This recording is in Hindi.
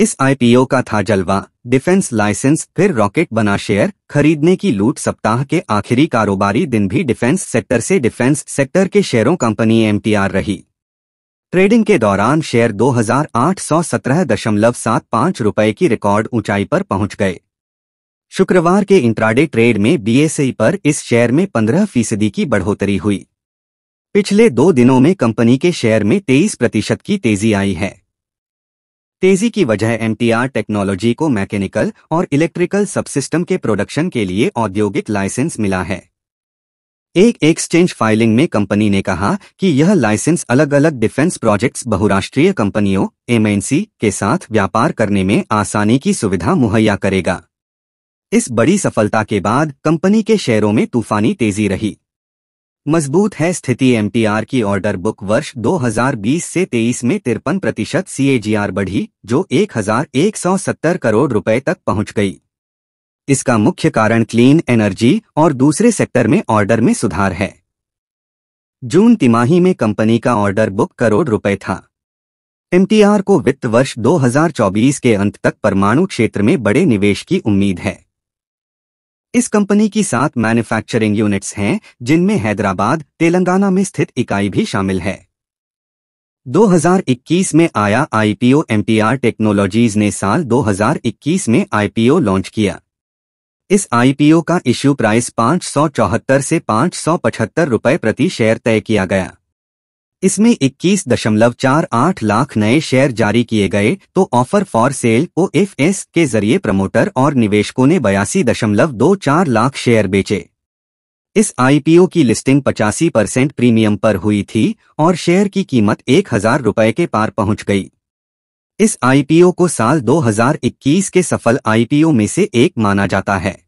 इस आईपीओ का था जलवा डिफेंस लाइसेंस फिर रॉकेट बना शेयर खरीदने की लूट सप्ताह के आखिरी कारोबारी दिन भी डिफेंस सेक्टर से डिफेंस सेक्टर के शेयरों कंपनी एमटीआर रही ट्रेडिंग के दौरान शेयर दो हजार आठ सौ सत्रह दशमलव सात पाँच की रिकॉर्ड ऊंचाई पर पहुंच गए शुक्रवार के इंट्राडे ट्रेड में बीएसई पर इस शेयर में 15 फीसदी की बढ़ोतरी हुई पिछले दो दिनों में कंपनी के शेयर में तेईस प्रतिशत की तेजी आई है तेजी की वजह एनटीआर टेक्नोलॉजी को मैकेनिकल और इलेक्ट्रिकल सबसिस्टम के प्रोडक्शन के लिए औद्योगिक लाइसेंस मिला है एक एक्सचेंज फाइलिंग में कंपनी ने कहा कि यह लाइसेंस अलग अलग डिफेंस प्रोजेक्ट्स बहुराष्ट्रीय कंपनियों एमएनसी के साथ व्यापार करने में आसानी की सुविधा मुहैया करेगा इस बड़ी सफलता के बाद कंपनी के शेयरों में तूफानी तेजी रही मजबूत है स्थिति एमटीआर की ऑर्डर बुक वर्ष 2020 से 23 में तिरपन प्रतिशत सीएजीआर बढ़ी जो 1170 करोड़ रुपए तक पहुंच गई इसका मुख्य कारण क्लीन एनर्जी और दूसरे सेक्टर में ऑर्डर में सुधार है जून तिमाही में कंपनी का ऑर्डर बुक करोड़ रुपए था एमटीआर को वित्त वर्ष 2024 के अंत तक परमाणु क्षेत्र में बड़े निवेश की उम्मीद है इस कंपनी की सात मैन्युफैक्चरिंग यूनिट्स हैं जिनमें हैदराबाद तेलंगाना में स्थित इकाई भी शामिल है 2021 में आया आईपीओ एमपीआर टेक्नोलॉजीज ने साल 2021 में आईपीओ लॉन्च किया इस आईपीओ का इश्यू प्राइस पांच से पांच रुपए प्रति शेयर तय किया गया इसमें 21.48 लाख नए शेयर जारी किए गए तो ऑफर फॉर सेल ओ के जरिए प्रमोटर और निवेशकों ने बयासी लाख शेयर बेचे इस आईपीओ की लिस्टिंग पचासी परसेंट प्रीमियम पर हुई थी और शेयर की कीमत एक हजार रुपये के पार पहुंच गई इस आईपीओ को साल 2021 के सफल आईपीओ में से एक माना जाता है